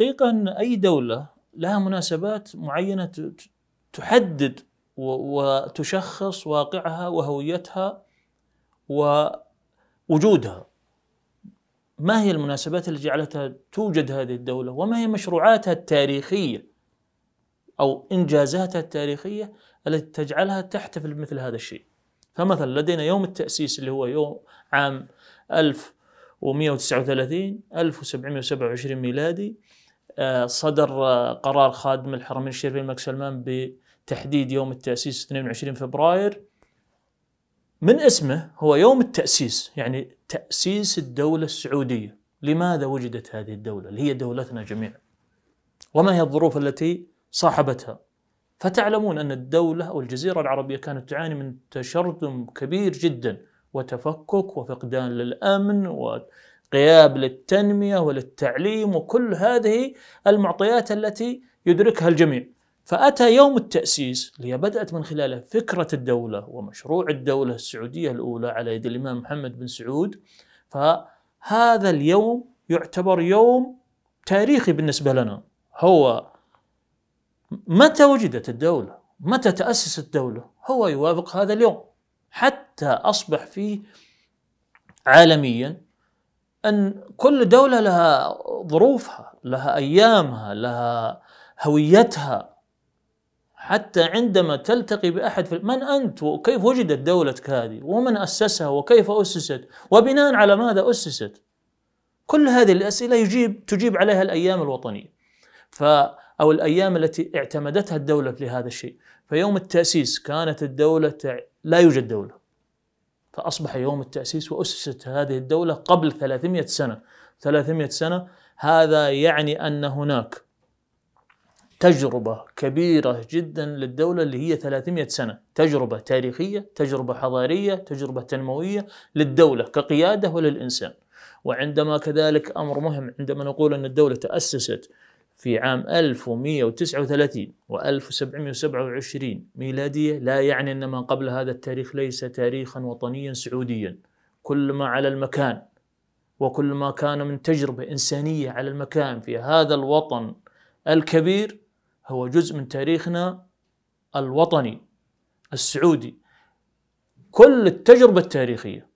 حقيقة أن أي دولة لها مناسبات معينة تحدد وتشخص واقعها وهويتها ووجودها ما هي المناسبات التي جعلتها توجد هذه الدولة وما هي مشروعاتها التاريخية أو إنجازاتها التاريخية التي تجعلها تحتفل بمثل هذا الشيء فمثلا لدينا يوم التأسيس اللي هو يوم عام 1139 1727 ميلادي آه، صدر آه، قرار خادم الحرمين الشريفين الملك سلمان بتحديد يوم التأسيس 22 فبراير من اسمه هو يوم التأسيس يعني تأسيس الدولة السعودية لماذا وجدت هذه الدولة اللي هي دولتنا جميعا وما هي الظروف التي صاحبتها فتعلمون أن الدولة أو الجزيرة العربية كانت تعاني من تشرذم كبير جدا وتفكك وفقدان للأمن غياب للتنميه وللتعليم وكل هذه المعطيات التي يدركها الجميع. فاتى يوم التاسيس اللي بدات من خلاله فكره الدوله ومشروع الدوله السعوديه الاولى على يد الامام محمد بن سعود فهذا اليوم يعتبر يوم تاريخي بالنسبه لنا هو متى وجدت الدوله؟ متى تاسست الدوله؟ هو يوافق هذا اليوم حتى اصبح فيه عالميا أن كل دولة لها ظروفها لها أيامها لها هويتها حتى عندما تلتقي بأحد في من أنت وكيف وجدت دولتك هذه ومن أسسها وكيف أسست وبناء على ماذا أسست كل هذه الأسئلة يجيب تجيب عليها الأيام الوطنية ف أو الأيام التي اعتمدتها الدولة لهذا الشيء فيوم التأسيس كانت الدولة لا يوجد دولة فأصبح يوم التأسيس وأسست هذه الدولة قبل 300 سنة 300 سنة هذا يعني أن هناك تجربة كبيرة جدا للدولة اللي هي 300 سنة تجربة تاريخية تجربة حضارية تجربة تنموية للدولة كقيادة وللإنسان وعندما كذلك أمر مهم عندما نقول أن الدولة تأسست في عام 1139 و1727 ميلادية لا يعني أن ما قبل هذا التاريخ ليس تاريخا وطنيا سعوديا كل ما على المكان وكل ما كان من تجربة إنسانية على المكان في هذا الوطن الكبير هو جزء من تاريخنا الوطني السعودي كل التجربة التاريخية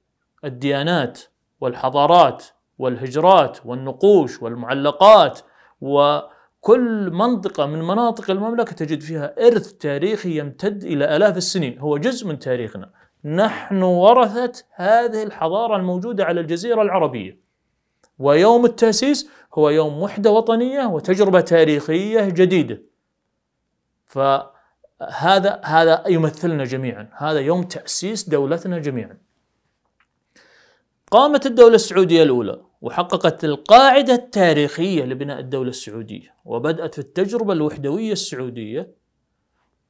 الديانات والحضارات والهجرات والنقوش والمعلقات و كل منطقة من مناطق المملكة تجد فيها إرث تاريخي يمتد إلى آلاف السنين هو جزء من تاريخنا نحن ورثة هذه الحضارة الموجودة على الجزيرة العربية ويوم التأسيس هو يوم وحدة وطنية وتجربة تاريخية جديدة فهذا هذا يمثلنا جميعا هذا يوم تأسيس دولتنا جميعا قامت الدولة السعودية الأولى وحققت القاعدة التاريخية لبناء الدولة السعودية وبدأت في التجربة الوحدوية السعودية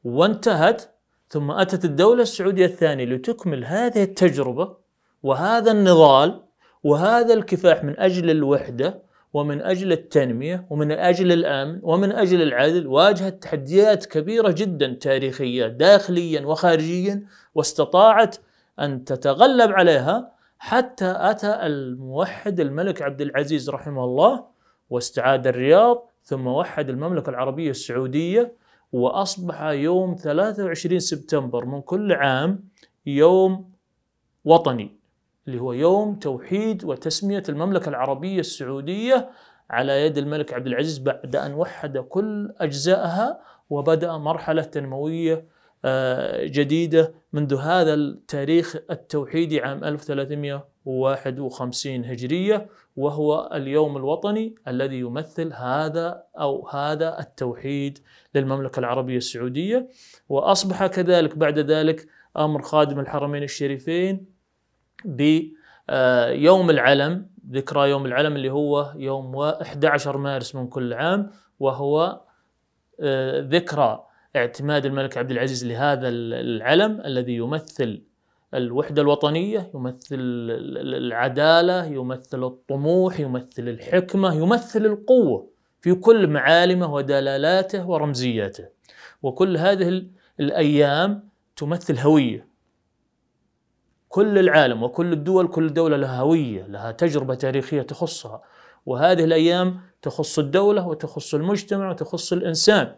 وانتهت ثم أتت الدولة السعودية الثانية لتكمل هذه التجربة وهذا النضال وهذا الكفاح من أجل الوحدة ومن أجل التنمية ومن أجل الأمن ومن أجل العدل واجهت تحديات كبيرة جدا تاريخية داخليا وخارجيا واستطاعت أن تتغلب عليها حتى أتى الموحد الملك عبد العزيز رحمه الله واستعاد الرياض ثم وحد المملكة العربية السعودية وأصبح يوم 23 سبتمبر من كل عام يوم وطني اللي هو يوم توحيد وتسمية المملكة العربية السعودية على يد الملك عبد العزيز بعد أن وحد كل أجزائها وبدأ مرحلة تنموية آه، جديدة منذ هذا التاريخ التوحيدي عام 1351 هجرية وهو اليوم الوطني الذي يمثل هذا أو هذا التوحيد للمملكة العربية السعودية وأصبح كذلك بعد ذلك أمر خادم الحرمين الشريفين بيوم آه، العلم ذكرى يوم العلم اللي هو يوم 11 مارس من كل عام وهو آه، ذكرى اعتماد الملك عبد العزيز لهذا العلم الذي يمثل الوحدة الوطنية يمثل العدالة يمثل الطموح يمثل الحكمة يمثل القوة في كل معالمه ودلالاته ورمزياته وكل هذه الأيام تمثل هوية كل العالم وكل الدول كل دولة لها هوية لها تجربة تاريخية تخصها وهذه الأيام تخص الدولة وتخص المجتمع وتخص الإنسان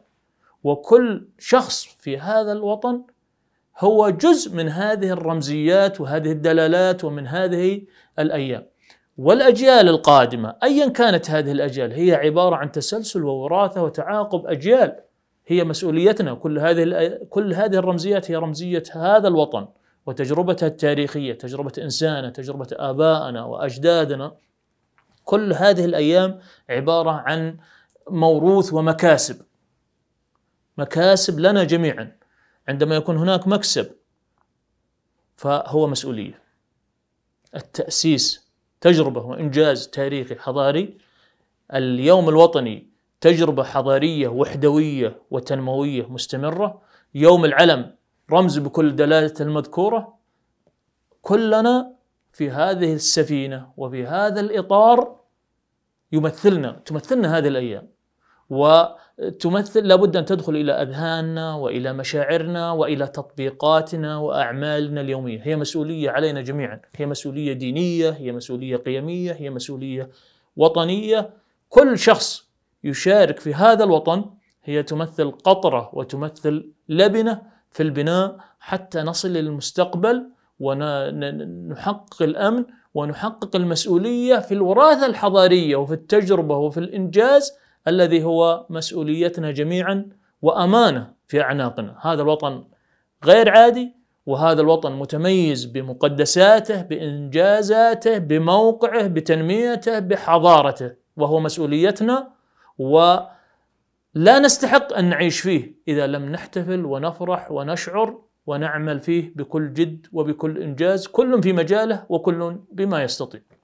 وكل شخص في هذا الوطن هو جزء من هذه الرمزيات وهذه الدلالات ومن هذه الايام. والاجيال القادمه ايا كانت هذه الاجيال هي عباره عن تسلسل ووراثه وتعاقب اجيال هي مسؤوليتنا كل هذه كل هذه الرمزيات هي رمزيه هذا الوطن وتجربتها التاريخيه، تجربه انسانه، تجربه ابائنا واجدادنا. كل هذه الايام عباره عن موروث ومكاسب مكاسب لنا جميعا عندما يكون هناك مكسب فهو مسؤوليه التاسيس تجربه وانجاز تاريخي حضاري اليوم الوطني تجربه حضاريه وحدويه وتنمويه مستمره يوم العلم رمز بكل دلالته المذكوره كلنا في هذه السفينه وفي هذا الاطار يمثلنا تمثلنا هذه الايام وتمثل لابد أن تدخل إلى أذهاننا وإلى مشاعرنا وإلى تطبيقاتنا وأعمالنا اليومية هي مسؤولية علينا جميعا هي مسؤولية دينية هي مسؤولية قيمية هي مسؤولية وطنية كل شخص يشارك في هذا الوطن هي تمثل قطرة وتمثل لبنة في البناء حتى نصل للمستقبل ونحقق الأمن ونحقق المسؤولية في الوراثة الحضارية وفي التجربة وفي الإنجاز الذي هو مسؤوليتنا جميعا وامانه في اعناقنا، هذا الوطن غير عادي وهذا الوطن متميز بمقدساته، بانجازاته، بموقعه، بتنميته، بحضارته، وهو مسؤوليتنا ولا نستحق ان نعيش فيه اذا لم نحتفل ونفرح ونشعر ونعمل فيه بكل جد وبكل انجاز، كل في مجاله وكل بما يستطيع.